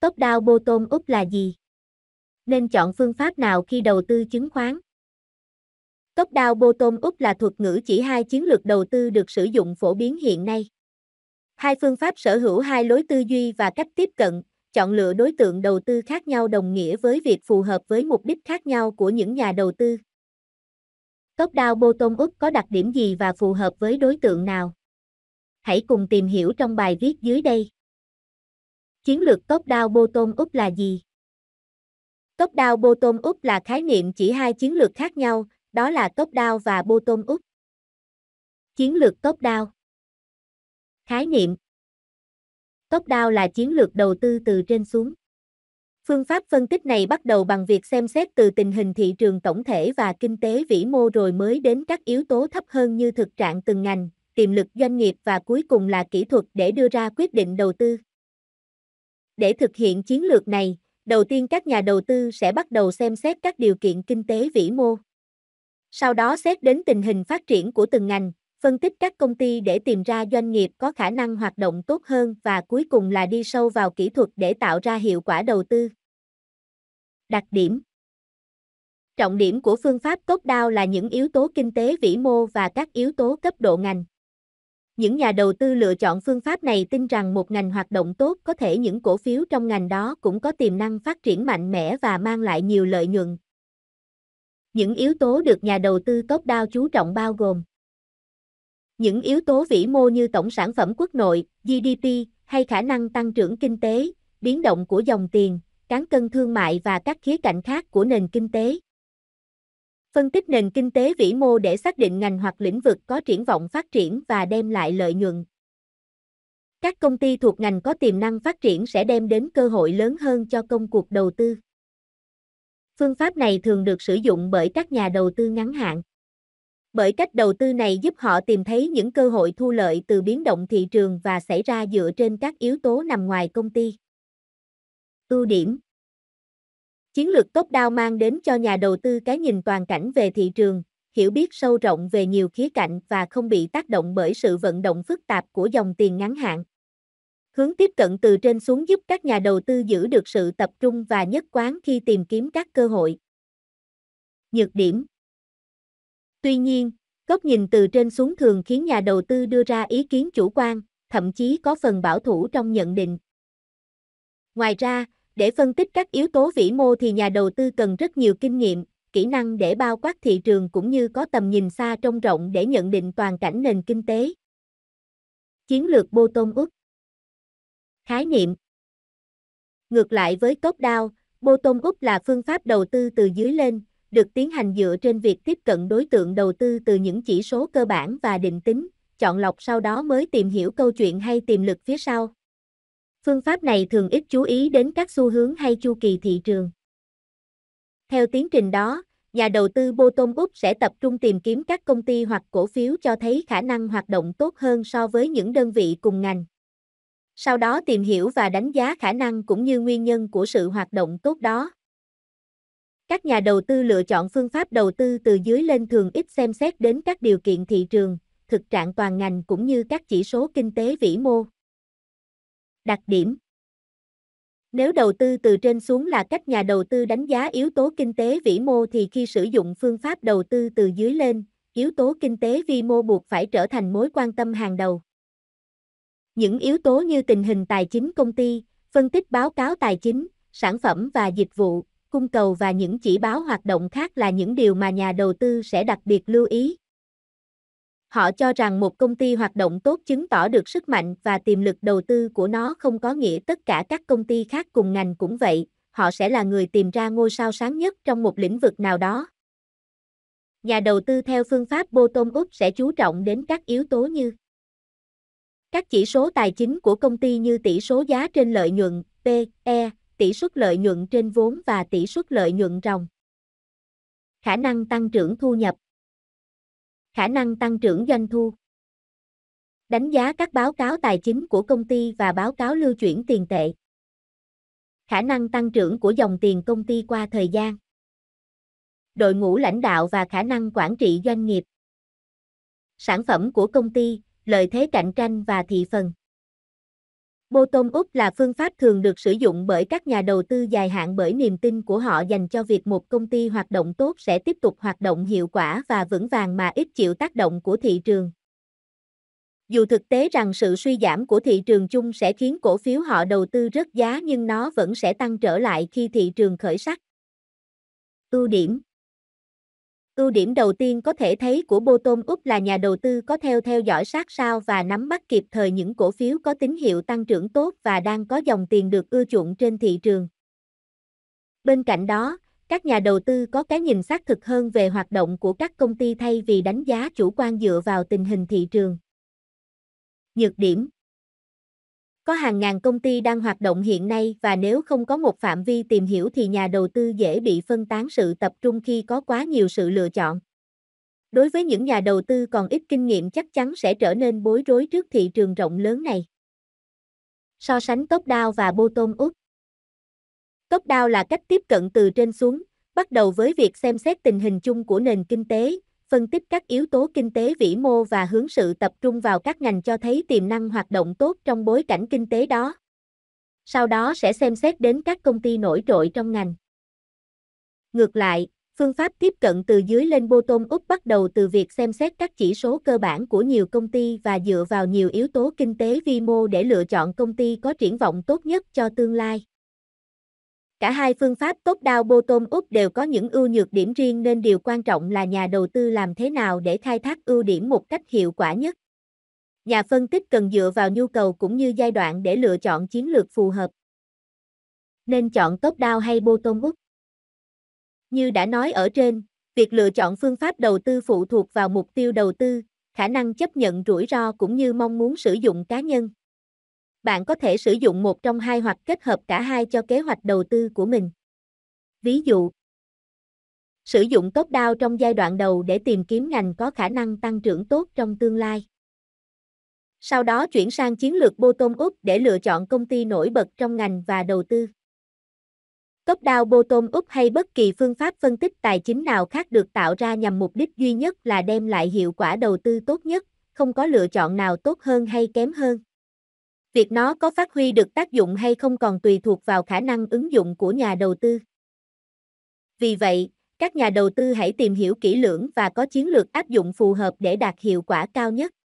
Top down bottom up là gì? Nên chọn phương pháp nào khi đầu tư chứng khoán? Top down bottom up là thuật ngữ chỉ hai chiến lược đầu tư được sử dụng phổ biến hiện nay. Hai phương pháp sở hữu hai lối tư duy và cách tiếp cận, chọn lựa đối tượng đầu tư khác nhau đồng nghĩa với việc phù hợp với mục đích khác nhau của những nhà đầu tư. Top down bottom up có đặc điểm gì và phù hợp với đối tượng nào? Hãy cùng tìm hiểu trong bài viết dưới đây. Chiến lược top down bottom up là gì? Top down bottom up là khái niệm chỉ hai chiến lược khác nhau, đó là top down và bottom up. Chiến lược top down. Khái niệm Top down là chiến lược đầu tư từ trên xuống. Phương pháp phân tích này bắt đầu bằng việc xem xét từ tình hình thị trường tổng thể và kinh tế vĩ mô rồi mới đến các yếu tố thấp hơn như thực trạng từng ngành, tiềm lực doanh nghiệp và cuối cùng là kỹ thuật để đưa ra quyết định đầu tư. Để thực hiện chiến lược này, đầu tiên các nhà đầu tư sẽ bắt đầu xem xét các điều kiện kinh tế vĩ mô. Sau đó xét đến tình hình phát triển của từng ngành, phân tích các công ty để tìm ra doanh nghiệp có khả năng hoạt động tốt hơn và cuối cùng là đi sâu vào kỹ thuật để tạo ra hiệu quả đầu tư. Đặc điểm Trọng điểm của phương pháp tốt đao là những yếu tố kinh tế vĩ mô và các yếu tố cấp độ ngành. Những nhà đầu tư lựa chọn phương pháp này tin rằng một ngành hoạt động tốt có thể những cổ phiếu trong ngành đó cũng có tiềm năng phát triển mạnh mẽ và mang lại nhiều lợi nhuận. Những yếu tố được nhà đầu tư tốt đao chú trọng bao gồm những yếu tố vĩ mô như tổng sản phẩm quốc nội, GDP hay khả năng tăng trưởng kinh tế, biến động của dòng tiền, cán cân thương mại và các khía cạnh khác của nền kinh tế. Phân tích nền kinh tế vĩ mô để xác định ngành hoặc lĩnh vực có triển vọng phát triển và đem lại lợi nhuận. Các công ty thuộc ngành có tiềm năng phát triển sẽ đem đến cơ hội lớn hơn cho công cuộc đầu tư. Phương pháp này thường được sử dụng bởi các nhà đầu tư ngắn hạn. Bởi cách đầu tư này giúp họ tìm thấy những cơ hội thu lợi từ biến động thị trường và xảy ra dựa trên các yếu tố nằm ngoài công ty. Ưu điểm Chiến lược top down mang đến cho nhà đầu tư cái nhìn toàn cảnh về thị trường, hiểu biết sâu rộng về nhiều khía cạnh và không bị tác động bởi sự vận động phức tạp của dòng tiền ngắn hạn. Hướng tiếp cận từ trên xuống giúp các nhà đầu tư giữ được sự tập trung và nhất quán khi tìm kiếm các cơ hội. Nhược điểm Tuy nhiên, góc nhìn từ trên xuống thường khiến nhà đầu tư đưa ra ý kiến chủ quan, thậm chí có phần bảo thủ trong nhận định. Ngoài ra, để phân tích các yếu tố vĩ mô thì nhà đầu tư cần rất nhiều kinh nghiệm, kỹ năng để bao quát thị trường cũng như có tầm nhìn xa trông rộng để nhận định toàn cảnh nền kinh tế. Chiến lược bottom up Khái niệm Ngược lại với top down, bottom up là phương pháp đầu tư từ dưới lên, được tiến hành dựa trên việc tiếp cận đối tượng đầu tư từ những chỉ số cơ bản và định tính, chọn lọc sau đó mới tìm hiểu câu chuyện hay tiềm lực phía sau. Phương pháp này thường ít chú ý đến các xu hướng hay chu kỳ thị trường. Theo tiến trình đó, nhà đầu tư Bolton Úc sẽ tập trung tìm kiếm các công ty hoặc cổ phiếu cho thấy khả năng hoạt động tốt hơn so với những đơn vị cùng ngành. Sau đó tìm hiểu và đánh giá khả năng cũng như nguyên nhân của sự hoạt động tốt đó. Các nhà đầu tư lựa chọn phương pháp đầu tư từ dưới lên thường ít xem xét đến các điều kiện thị trường, thực trạng toàn ngành cũng như các chỉ số kinh tế vĩ mô. Đặc điểm Nếu đầu tư từ trên xuống là cách nhà đầu tư đánh giá yếu tố kinh tế vĩ mô thì khi sử dụng phương pháp đầu tư từ dưới lên, yếu tố kinh tế vi mô buộc phải trở thành mối quan tâm hàng đầu. Những yếu tố như tình hình tài chính công ty, phân tích báo cáo tài chính, sản phẩm và dịch vụ, cung cầu và những chỉ báo hoạt động khác là những điều mà nhà đầu tư sẽ đặc biệt lưu ý. Họ cho rằng một công ty hoạt động tốt chứng tỏ được sức mạnh và tiềm lực đầu tư của nó không có nghĩa tất cả các công ty khác cùng ngành cũng vậy, họ sẽ là người tìm ra ngôi sao sáng nhất trong một lĩnh vực nào đó. Nhà đầu tư theo phương pháp bottom-up sẽ chú trọng đến các yếu tố như các chỉ số tài chính của công ty như tỷ số giá trên lợi nhuận, PE, tỷ suất lợi nhuận trên vốn và tỷ suất lợi nhuận ròng. Khả năng tăng trưởng thu nhập khả năng tăng trưởng doanh thu. Đánh giá các báo cáo tài chính của công ty và báo cáo lưu chuyển tiền tệ. Khả năng tăng trưởng của dòng tiền công ty qua thời gian. Đội ngũ lãnh đạo và khả năng quản trị doanh nghiệp. Sản phẩm của công ty, lợi thế cạnh tranh và thị phần. Bô tôm Úc là phương pháp thường được sử dụng bởi các nhà đầu tư dài hạn bởi niềm tin của họ dành cho việc một công ty hoạt động tốt sẽ tiếp tục hoạt động hiệu quả và vững vàng mà ít chịu tác động của thị trường. Dù thực tế rằng sự suy giảm của thị trường chung sẽ khiến cổ phiếu họ đầu tư rất giá nhưng nó vẫn sẽ tăng trở lại khi thị trường khởi sắc. Ưu điểm Ưu điểm đầu tiên có thể thấy của Botom Úc là nhà đầu tư có theo theo dõi sát sao và nắm bắt kịp thời những cổ phiếu có tín hiệu tăng trưởng tốt và đang có dòng tiền được ưa chuộng trên thị trường. Bên cạnh đó, các nhà đầu tư có cái nhìn xác thực hơn về hoạt động của các công ty thay vì đánh giá chủ quan dựa vào tình hình thị trường. Nhược điểm có hàng ngàn công ty đang hoạt động hiện nay và nếu không có một phạm vi tìm hiểu thì nhà đầu tư dễ bị phân tán sự tập trung khi có quá nhiều sự lựa chọn. Đối với những nhà đầu tư còn ít kinh nghiệm chắc chắn sẽ trở nên bối rối trước thị trường rộng lớn này. So sánh top down và bottom up. Top down là cách tiếp cận từ trên xuống, bắt đầu với việc xem xét tình hình chung của nền kinh tế, phân tích các yếu tố kinh tế vĩ mô và hướng sự tập trung vào các ngành cho thấy tiềm năng hoạt động tốt trong bối cảnh kinh tế đó. Sau đó sẽ xem xét đến các công ty nổi trội trong ngành. Ngược lại, phương pháp tiếp cận từ dưới lên bottom up bắt đầu từ việc xem xét các chỉ số cơ bản của nhiều công ty và dựa vào nhiều yếu tố kinh tế vi mô để lựa chọn công ty có triển vọng tốt nhất cho tương lai. Cả hai phương pháp tốt đao bottom up đều có những ưu nhược điểm riêng nên điều quan trọng là nhà đầu tư làm thế nào để khai thác ưu điểm một cách hiệu quả nhất. Nhà phân tích cần dựa vào nhu cầu cũng như giai đoạn để lựa chọn chiến lược phù hợp. Nên chọn top down hay bottom up? Như đã nói ở trên, việc lựa chọn phương pháp đầu tư phụ thuộc vào mục tiêu đầu tư, khả năng chấp nhận rủi ro cũng như mong muốn sử dụng cá nhân bạn có thể sử dụng một trong hai hoặc kết hợp cả hai cho kế hoạch đầu tư của mình. Ví dụ, sử dụng tốt đao trong giai đoạn đầu để tìm kiếm ngành có khả năng tăng trưởng tốt trong tương lai. Sau đó chuyển sang chiến lược bottom up để lựa chọn công ty nổi bật trong ngành và đầu tư. Top down bottom up hay bất kỳ phương pháp phân tích tài chính nào khác được tạo ra nhằm mục đích duy nhất là đem lại hiệu quả đầu tư tốt nhất, không có lựa chọn nào tốt hơn hay kém hơn. Việc nó có phát huy được tác dụng hay không còn tùy thuộc vào khả năng ứng dụng của nhà đầu tư. Vì vậy, các nhà đầu tư hãy tìm hiểu kỹ lưỡng và có chiến lược áp dụng phù hợp để đạt hiệu quả cao nhất.